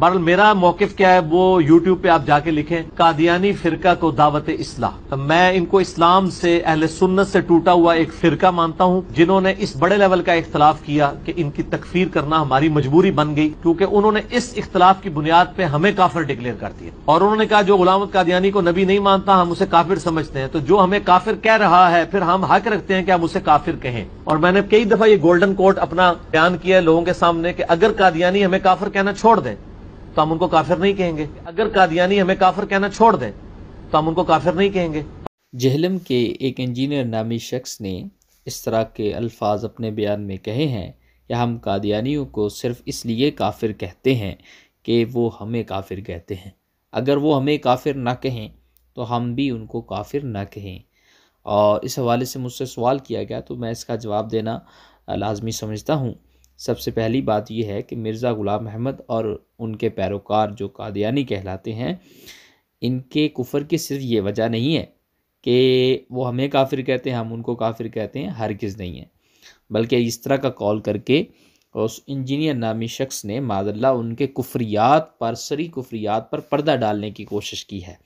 बहरल मेरा मौकफ क्या है वो यूट्यूब पे आप जाके लिखें कादियानी फिरका को दावत इस्लाह तो मैं इनको इस्लाम से अहल सुन्नत से टूटा हुआ एक फिरका मानता हूँ जिन्होंने इस बड़े लेवल का इख्तलाफ किया कि इनकी तकफीर करना हमारी मजबूरी बन गई क्योंकि उन्होंने इस इख्तलाफ की बुनियाद पर हमें काफिर डिक्लेयर कर दिया और उन्होंने कहा जो गुलाम कादियानी को नबी नहीं मानता हम उसे काफिर समझते हैं तो जो हमें काफिर कह रहा है फिर हम हक रखते हैं कि हम उसे काफिर कहें और मैंने कई दफा ये गोल्डन कोर्ट अपना बयान किया है लोगों के सामने कि अगर कादियानी हमें काफिर कहना छोड़ दें तो हम उनको काफिर नहीं कहेंगे अगर कादियानी हमें काफिर कहना छोड़ दें तो हम उनको काफिर नहीं कहेंगे जहलम के एक इंजीनियर नामी शख्स ने इस तरह के अल्फाज अपने बयान में कहे हैं कि हम कादियानियों को सिर्फ इसलिए काफिर कहते हैं कि वो हमें काफिर कहते हैं अगर वो हमें काफिर ना कहें तो हम भी उनको काफिर ना कहें और इस हवाले से मुझसे सवाल किया गया तो मैं इसका जवाब देना लाजमी समझता हूँ सबसे पहली बात यह है कि मिर्ज़ा ग़ुलाम अहमद और उनके पैरोकार जो कादियानी कहलाते हैं इनके कुफर की सिर्फ ये वजह नहीं है कि वो हमें काफिर कहते हैं हम उनको काफिर कहते हैं किस नहीं है बल्कि इस तरह का कॉल करके उस इंजीनियर नामी शख्स ने मादल्ला उनके कुफरियात पर सरी कुफरियात पर पर्दा डालने की कोशिश की है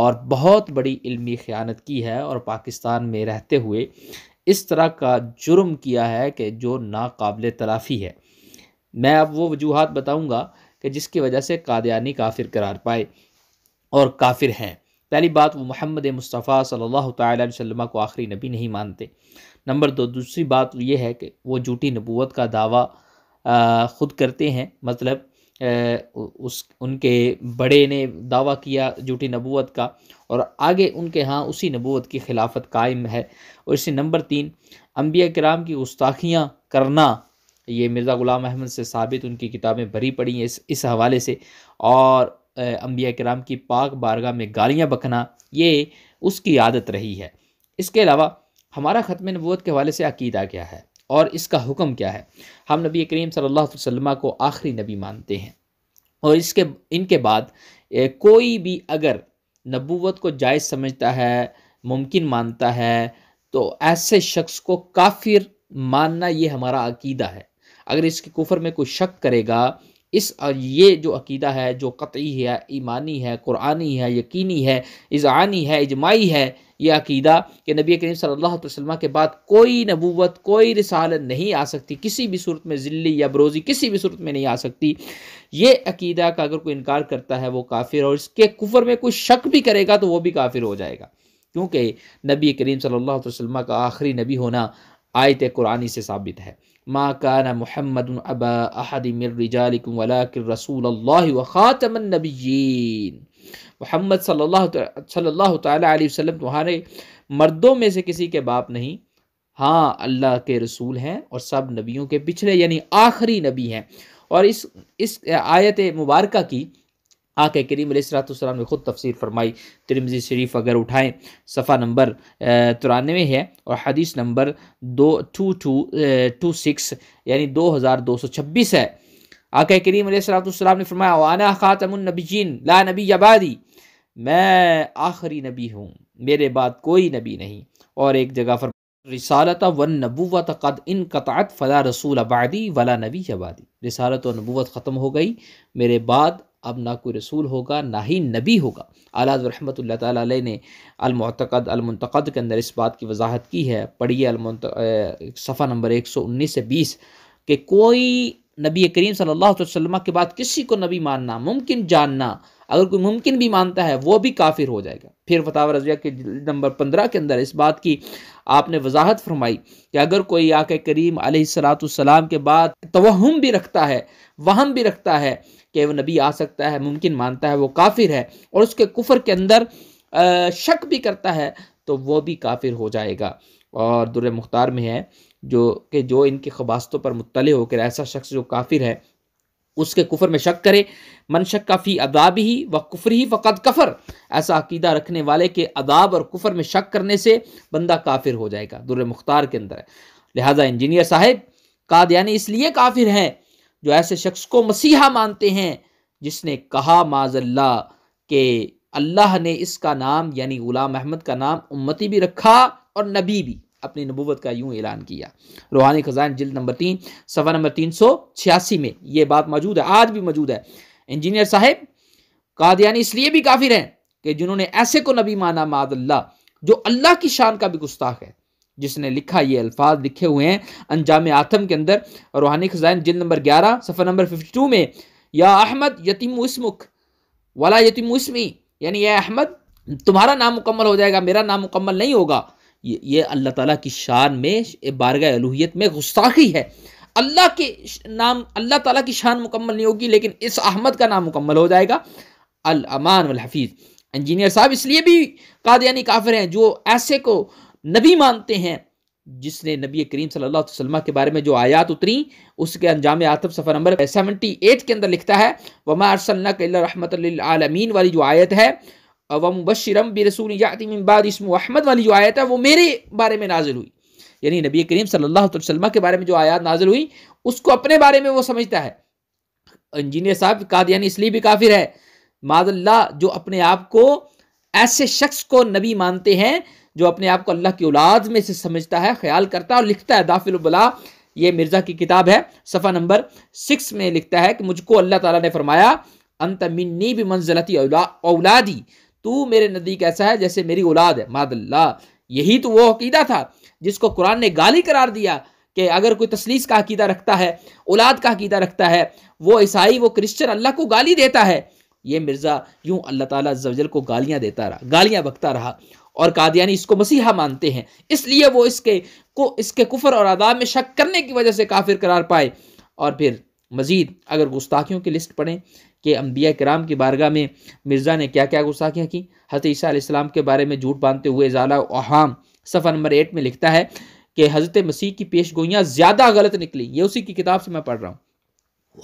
और बहुत बड़ी इल्मी ख़ियानत की है और पाकिस्तान में रहते हुए इस तरह का जुर्म किया है कि जो नाकबिल तलाफ़ी है मैं अब वो वजूहत बताऊँगा कि जिसकी वजह से कादयानी काफिर करार पाए और काफिर हैं पहली बात वो मोहम्मद मुस्तफ़ा सल्लल्लाहु अलैहि वसल्लम को आखिरी नबी नहीं मानते नंबर दो दूसरी बात ये है कि वो झूठी नबूत का दावा ख़ुद करते हैं मतलब उस उनके बड़े ने दावा किया झूठी नबूत का और आगे उनके यहाँ उसी नबूत की खिलाफत कायम है और इसी नंबर तीन अम्बिया कराम की गुस्ताखियाँ करना ये मिर्ज़ा ग़ुलाम अहमद से साबित उनकी किताबें भरी पड़ी हैं इस इस हवाले से और अम्बिया कराम की पाक बारगाह में गालियाँ बखना ये उसकी आदत रही है इसके अलावा हमारा ख़त्म नबूत के हवाले से अकीदा क्या है और इसका हुक्म क्या है हम नबी करीम सल्लल्लाहु अलैहि वसल्लम को आखिरी नबी मानते हैं और इसके इनके बाद कोई भी अगर नबूवत को जायज़ समझता है मुमकिन मानता है तो ऐसे शख्स को काफिर मानना ये हमारा अकीदा है अगर इसके कुफर में कोई शक करेगा इस ये जो अकीदा है जो कतई है ईमानी है कुरानी है यकीनी है इज़ानी है इजमाई है यह अकीदा कि नबी करीम सल्लल्लाहु अलैहि वसल्लम के बाद कोई नबूवत कोई रिसाल नहीं आ सकती किसी भी सूरत में ज़िल्ली या बरोज़ी किसी भी सूरत में नहीं आ सकती ये अकीदा का अगर कोई इनकार करता है वो काफिर और इसके कुफर में कोई शक भी करेगा तो वो भी काफिर हो जाएगा क्योंकि नबी करीम सल्लल्लाहु अलैहि वसल्लम का आखिरी नबी होना आयत कुरानी से साबित है माँ काना मोहम्मद अबा अहद मिर्रिजालिकुम वलाकिर रसूल अल्लाह व ख़ातमन नबीन मोहम्मद सल्लल्लाहु सल्लल्लाहु अलैहि वसल्लम तुम्हारे मर्दों में से किसी के बाप नहीं हाँ अल्लाह के रसूल हैं और सब नबियों के पिछले यानी आखिरी नबी हैं और इस इस आयत मुबारक की आके करीम सलाम ने ख़ुद तफसीर फरमाई तिरमजी शरीफ अगर उठाएँ सफ़ा नंबर तिरानवे है और हदीस नंबर दो टू टू टू सिक्स यानी दो हज़ार दो सौ छब्बीस है आके करीम सलाम ने फरमाया खातमनबी ख़ातमनबीन ला नबी आबादी मैं आखिरी नबी हूँ मेरे बाद कोई नबी नहीं और एक जगह फरमा रिसालत व नबूत कद इन कतात फ़ला रसूल आबादी वला नबी आबादी रिसालत व नबूत ख़त्म हो गई मेरे बाद अब ना कोई रसूल होगा ना ही नबी होगा आलाज रहमत ताली ने अलमतकद अलमतकद के अंदर इस बात की वजाहत की है पढ़िए अलमत सफ़ा नंबर एक सौ उन्नीस से बीस कि कोई नबी करीम सल्लल्लाहु अलैहि वसल्लम के बाद किसी को नबी मानना मुमकिन जानना अगर कोई मुमकिन भी मानता है वो भी काफिर हो जाएगा फिर फतावर रजिया के नंबर पंद्रह के अंदर इस बात की आपने वजाहत फरमाई कि अगर कोई आक करीम सलाम के बाद तोहम भी रखता है वहम भी रखता है कि वह नबी आ सकता है मुमकिन मानता है वो काफिर है और उसके कुफर के अंदर शक भी करता है तो वो भी काफिर हो जाएगा और दुर मुख्तार में है जो कि जो इनके खबास्तों पर मुतल होकर ऐसा शख्स जो काफिर है उसके कुफर में शक करे मन शक काफ़ी अदाब ही व कुफर ही फ़कत कफ़र ऐसा अकीदा रखने वाले के अदाब और कुफर में शक करने से बंदा काफिर हो जाएगा दुर मुख्तार के अंदर है लिहाजा इंजीनियर साहब काद यानी इसलिए काफिर हैं जो ऐसे शख्स को मसीहा मानते हैं जिसने कहा माजल्ला के अल्लाह ने इसका नाम यानी ग़ुलाम अहमद का नाम उम्मती भी रखा और नबी भी अपनी नबूवत का यूं ऐलान किया रूहानी खजान जिल्द नंबर तीन सफ़ा नंबर तीन सौ छियासी में ये बात मौजूद है आज भी मौजूद है इंजीनियर साहब कादियानी इसलिए भी काफिर हैं कि जिन्होंने ऐसे को नबी माना मादल्ला जो अल्लाह की शान का भी गुस्ताख है जिसने लिखा ये अल्फाज लिखे हुए हैं अंजाम आतम के अंदर रूहानी खजान जिल नंबर ग्यारह सफ़र नंबर फिफ्टी टू में या अहमद यतीम उस्मुख वाला यतीम उस्मी यानी यह अहमद तुम्हारा नाम मुकम्मल हो जाएगा मेरा नाम मुकम्मल नहीं होगा ये, अल्लाह ताला की शान में बारगा अलूहियत में गुस्ताखी है अल्लाह के नाम अल्लाह ताला की शान मुकम्मल नहीं होगी लेकिन इस अहमद का नाम मुकम्मल हो जाएगा अल अमान वल हफीज़ इंजीनियर साहब इसलिए भी कादियानी काफिर हैं जो ऐसे को नबी मानते हैं जिसने नबी करीम सल्लल्लाहु अलैहि वसल्लम के बारे में जो आयात उतरी उसके अंजाम आतब सफ़र नंबर सेवनटी एट के अंदर लिखता है वमा अरसल रहमत आलमीन वाली जो आयत है अवम बशरम बिरसूल यातिम बाद इसम अहमद वाली जो आयत है वो मेरे बारे में नाजिल हुई यानी नबी करीम सल्लल्लाहु अलैहि वसल्लम के बारे में जो आयात नाजिल हुई उसको अपने बारे में वो समझता है इंजीनियर साहब कादियानी इसलिए भी काफिर है माजल्ला जो अपने आप को ऐसे शख्स को नबी मानते हैं जो अपने आप को अल्लाह की औलाद में से समझता है ख्याल करता है और लिखता है दाफिलबला ये मिर्ज़ा की किताब है सफ़ा नंबर सिक्स में लिखता है कि मुझको अल्लाह ताला ने फरमाया अंत मिन्नी भी मंजलती औला, औलादी तू मेरे नदी कैसा है जैसे मेरी औलाद है मादल्ला यही तो वो अकीदा था जिसको कुरान ने गाली करार दिया कि अगर कोई तसलीस का अकीदा रखता है औलाद का अकीदा रखता है वो ईसाई वो क्रिश्चन अल्लाह को गाली देता है ये मिर्ज़ा यूं अल्लाह ताला जवजल को गालियां देता रहा गालियां बकता रहा और कादियानी इसको मसीहा मानते हैं इसलिए वो इसके को इसके कुफर और आदाब में शक करने की वजह से काफिर करार पाए और फिर मज़ीद अगर गुस्ताखियों की लिस्ट पढ़ें कि अम्बिया कराम की बारगाह में मिर्ज़ा ने क्या क्या गुस्साखियाँ की हज़रत ईसा के बारे में झूठ बांधते हुए ज़ाला अहाम सफ़ा नंबर एट में लिखता है कि हज़रत मसीह की पेश गोइयाँ ज़्यादा गलत निकली ये उसी की किताब से मैं पढ़ रहा हूँ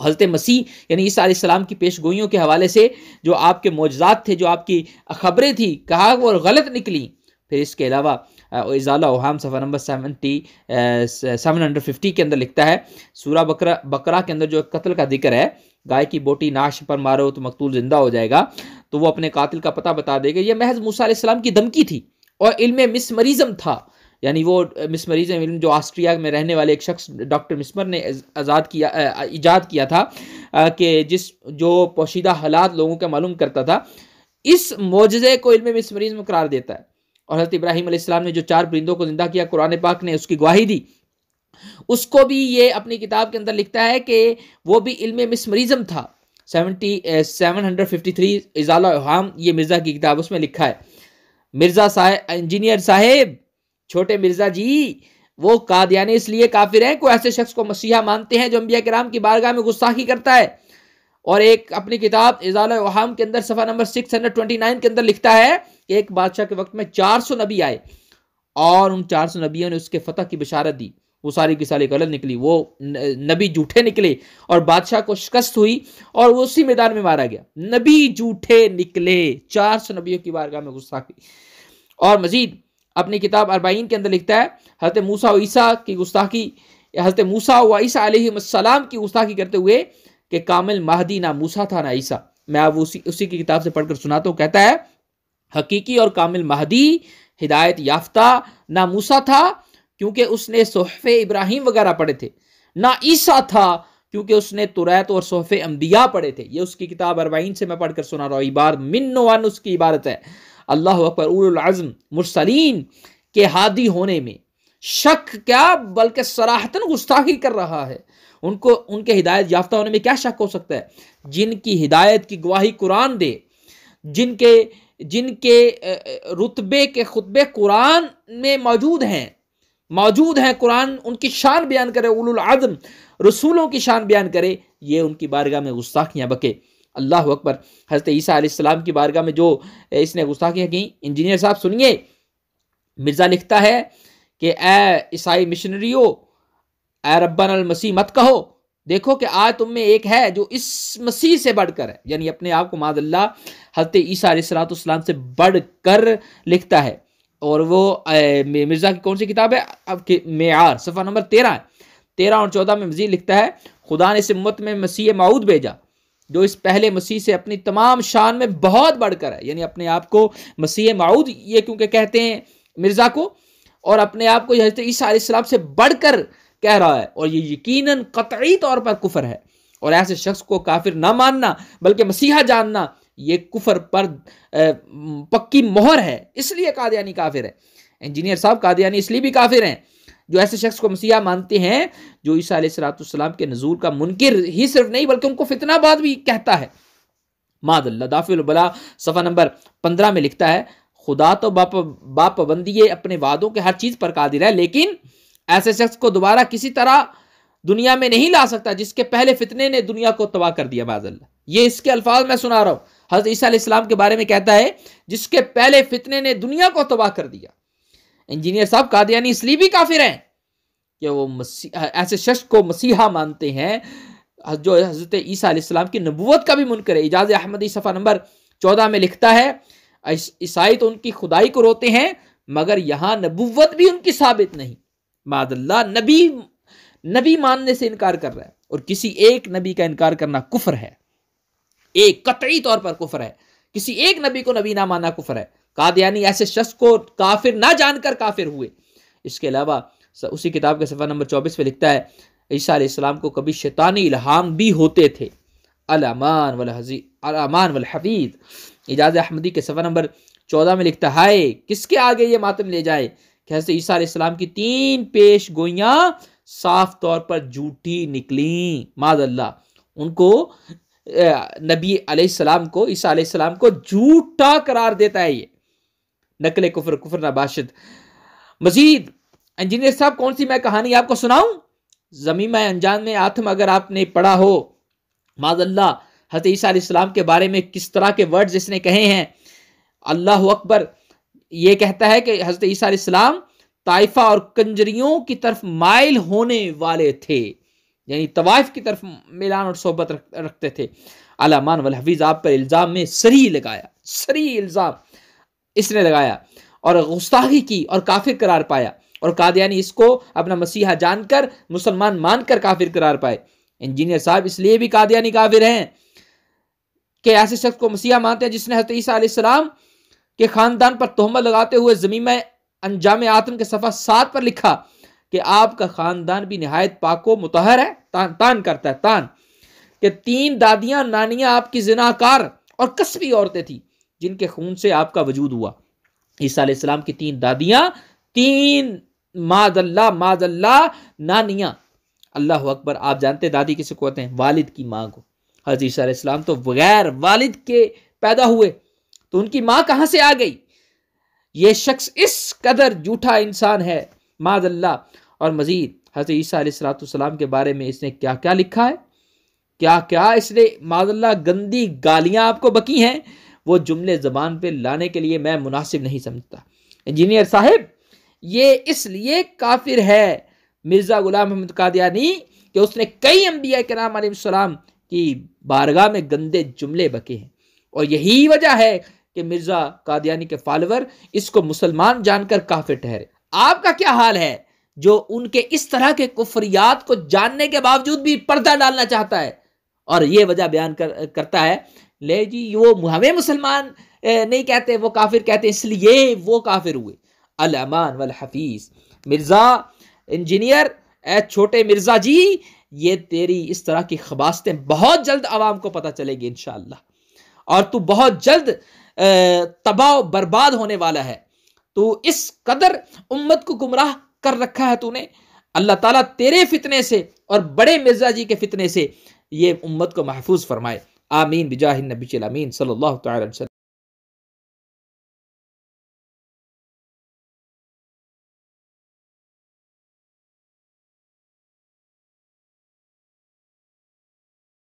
हज़रत मसीह यानी ईसा आसमाम की पेश गोइयों के हवाले से जो आपके मौजात थे जो आपकी खबरें थी कहा वो गलत निकली फिर इसके अलावा इजाला ओहम सफ़ा number seventy seven hundred fifty के अंदर लिखता है सूरा बकरा बकरा के अंदर जो कत्ल का जिक्र है गाय की बोटी नाश पर मारो तो मकतूल जिंदा हो जाएगा तो वो अपने कातिल का पता बता देगा यह महज मूसा की धमकी थी और इल्म मरीजम था यानी वो मरीज़म इल्म जो ऑस्ट्रिया में रहने वाले एक शख्स डॉक्टर मिसमर ने आज़ाद किया ईजाद किया था कि जिस जो पोशीदा हालात लोगों का मालूम करता था इस मुआजे को इल्म मरीज़म करार देता है और हज़रत इब्राहिम आसमाम ने जो चार परिंदों को ज़िंदा किया कुरान पाक ने उसकी गवाही दी उसको भी ये अपनी किताब के अंदर लिखता है कि वो भी इल्म मिसमरीज़म था seventy seven hundred fifty three हम ये मिर्ज़ा की किताब उसमें लिखा है मिर्ज़ा साहेब इंजीनियर साहेब छोटे मिर्ज़ा जी वो कादयानी इसलिए काफिर हैं कोई ऐसे शख्स को मसीहा मानते हैं जो अम्बिया कराम की बारगाह में गुस्साखी करता है और एक अपनी किताब इजालाम के अंदर सफ़ा नंबर नाइन के अंदर लिखता है कि एक बादशाह के वक्त में सौ नबी आए और उन सौ नबियों ने उसके फतह की बिशारत दी वो सारी की सारी गलत निकली वो नबी जूठे निकले और बादशाह को शिकस्त हुई और वो उसी मैदान में मारा गया नबी जूठे निकले चार सौ नबियों की बारगाह में गुस्सा की और मजीद अपनी किताब अरबाइन के अंदर लिखता है हजरत मूसा ईसा की गुस्ताखी हजरत मूसा व ईसा सलाम की गुस्ताखी करते हुए कि कामिल महदी ना मूसा था ना ईसा मैं अब उसी उसी की किताब से पढ़कर सुनाता हूँ कहता है हकीकी और कामिल महदी हिदायत याफ्ता ना मूसा था क्योंकि उसने सोहफे इब्राहिम वगैरह पढ़े थे ना ईसा था क्योंकि उसने तुरैत और सोहफे अम्बिया पढ़े थे ये उसकी किताब अरवाइन से मैं पढ़कर सुना रहा हूँ इबार मिन उसकी इबारत है अल्लाह अकबर उज़म मुरसलीन के हादी होने में शक क्या बल्कि सराहतन गुस्ताखी कर रहा है उनको उनके हिदायत याफ्ता होने में क्या शक हो सकता है जिनकी हिदायत की गवाही कुरान दे जिनके जिनके रुतबे के खुतबे कुरान में मौजूद हैं मौजूद हैं कुरान उनकी शान बयान करे उलम रसूलों की शान बयान करे ये उनकी बारगाह में गुस्ताखियाँ बके अल्लाह अकबर हज़रत ईसा की बारगाह में जो इसने गुस्ताखियाँ की इंजीनियर साहब सुनिए मिर्ज़ा लिखता है कि ए ईसाई मिशनरियों रब्बन अल मसीह मत कहो देखो कि आज तुम में एक है जो इस मसीह से बढ़कर है यानी अपने आप को मादल्ला हजरत ईसा सलातम से बढ़कर लिखता है और वो मिर्ज़ा की कौन सी किताब है अब मेयार सफ़ा नंबर तेरह है तेरह और चौदह में मजीद लिखता है खुदा ने इस में मसीह माऊद भेजा जो इस पहले मसीह से अपनी तमाम शान में बहुत बढ़कर है यानी अपने आप को मसीह माऊद ये क्योंकि कहते हैं मिर्ज़ा को और अपने आप को हजरत ईसा से बढ़कर कह रहा है और ये यकीनन कतई तौर पर कुफर है और ऐसे शख्स को काफिर ना मानना बल्कि मसीहा जानना ये कुफर पर पक्की मोहर है इसलिए कादयानी काफिर है इंजीनियर साहब कादयानी इसलिए भी काफिर हैं जो ऐसे शख्स को मसीहा मानते हैं जो ईसा सलातम के नजूर का मुनकर ही सिर्फ नहीं बल्कि उनको फितनाबाद भी कहता है माद दाफिलबला सफ़ा नंबर पंद्रह में लिखता है खुदा तो बाप बाप बापबंदी अपने वादों के हर चीज़ पर कादिर है लेकिन ऐसे शख्स को दोबारा किसी तरह दुनिया में नहीं ला सकता जिसके पहले फितने ने दुनिया को तबाह कर दिया माजल ये इसके अल्फाज मैं सुना रहा हूँ हजरत ईसा इस्लाम के बारे में कहता है जिसके पहले फितने ने दुनिया को तबाह कर दिया इंजीनियर साहब कादियानी इसलिए भी काफिर हैं कि वो ऐसे शख्स को मसीहा मानते हैं जो हजरत ईसा इस्लाम की नबूत का भी मुनकर है इजाज़ अहमदी सफ़ा नंबर चौदह में लिखता है ईसाई तो उनकी खुदाई को रोते हैं मगर यहाँ नबूत भी उनकी साबित नहीं मादल्ला नबी नबी मानने से इनकार कर रहा है और किसी एक नबी का इनकार करना कुफर है एक कतई तौर पर कुफर है किसी एक नबी को नबी ना मानना कुफर है कादयानी ऐसे शख्स को काफिर ना जानकर काफिर हुए इसके अलावा उसी किताब के सफ़ा नंबर चौबीस में लिखता है ईसा इस्लाम को कभी शैतानी इल्हाम भी होते थे अलमान वल हजी अलमान वल हफीद इजाज़ अहमदी के सफ़ा नंबर चौदह में लिखता है किसके आगे ये मातम ले जाए कैसे ईसा इस्लाम की तीन पेश गोइया साफ तौर पर झूठी निकली अल्लाह उनको नबी अलैहिस्सलाम को ईसा अलैहिस्सलाम को झूठा करार देता है ये नकल कुफर कुफर नबाशिद मजीद इंजीनियर साहब कौन सी मैं कहानी आपको सुनाऊं जमी में अनजान में आत्म अगर आपने पढ़ा हो अल्लाह हजरत ईसा के बारे में किस तरह के वर्ड्स इसने कहे हैं अल्लाह अकबर ये कहता है कि हजरत ईसा इस्लाम ताइफा और कंजरियों की तरफ माइल होने वाले थे यानी तवाइफ की तरफ मिलान और सोहबत रख, रखते थे अलामान वाल हफीज आप पर इल्ज़ाम में सरी लगाया सरी इल्ज़ाम इसने लगाया और गुस्ताखी की और काफिर करार पाया और कादयानी इसको अपना मसीहा जानकर मुसलमान मानकर काफिर करार पाए इंजीनियर साहब इसलिए भी कादयानी काफिर हैं कि ऐसे शख्स को मसीहा मानते हैं जिसने हजरत ईसा के ख़ानदान पर तोहमा लगाते हुए ज़मीम अंजाम आतम के सफ़ा सात पर लिखा कि आपका ख़ानदान भी नहायत पाको मुतहर है तान तान करता है तान कि तीन दादियां नानियां आपकी जिनाकार और कस्बी औरतें थी जिनके खून से आपका वजूद हुआ ईसा इस्लाम की तीन दादियां तीन माजल्ला माजल्ला नानिया अल्लाह अकबर आप जानते दादी किसे कहते हैं वालिद की माँ को हजरत ईसा इस्लाम तो बगैर वालिद के पैदा हुए तो उनकी माँ कहाँ से आ गई ये शख्स इस कदर जूठा इंसान है माजल्ला और मज़ीद हज़रत ईसीम के बारे में इसने क्या क्या लिखा है क्या क्या इसने माजल्ला गंदी गालियाँ आपको बकी हैं वो जुमले ज़बान पर लाने के लिए मैं मुनासिब नहीं समझता इंजीनियर साहब ये इसलिए काफिर है मिर्ज़ा गुलाम अहमद कादयानी कि उसने कई अम्बिया नाम सलाम की बारगाह में गंदे जुमले बके हैं और यही वजह है कि मिर्ज़ा कादियानी के फॉलोअर इसको मुसलमान जानकर काफिर ठहरे आपका क्या हाल है जो उनके इस तरह के कुफरियात को जानने के बावजूद भी पर्दा डालना चाहता है और ये वजह बयान कर, करता है ले जी वो हमें मुसलमान नहीं कहते वो काफिर कहते इसलिए वो काफिर हुए अलमान वल हफीज़ मिर्ज़ा इंजीनियर ए छोटे मिर्ज़ा जी ये तेरी इस तरह की खबास्तें बहुत जल्द आवाम को पता चलेगी इनशाला और तू बहुत जल्द तबाह बर्बाद होने वाला है तो इस कदर उम्मत को गुमराह कर रखा है तूने अल्लाह ताला तेरे फितने से और बड़े मिर्जा जी के फितने से ये उम्मत को महफूज फरमाए आमीन बिजाहिन नबी अमीन सल्लल्लाहु अलैहि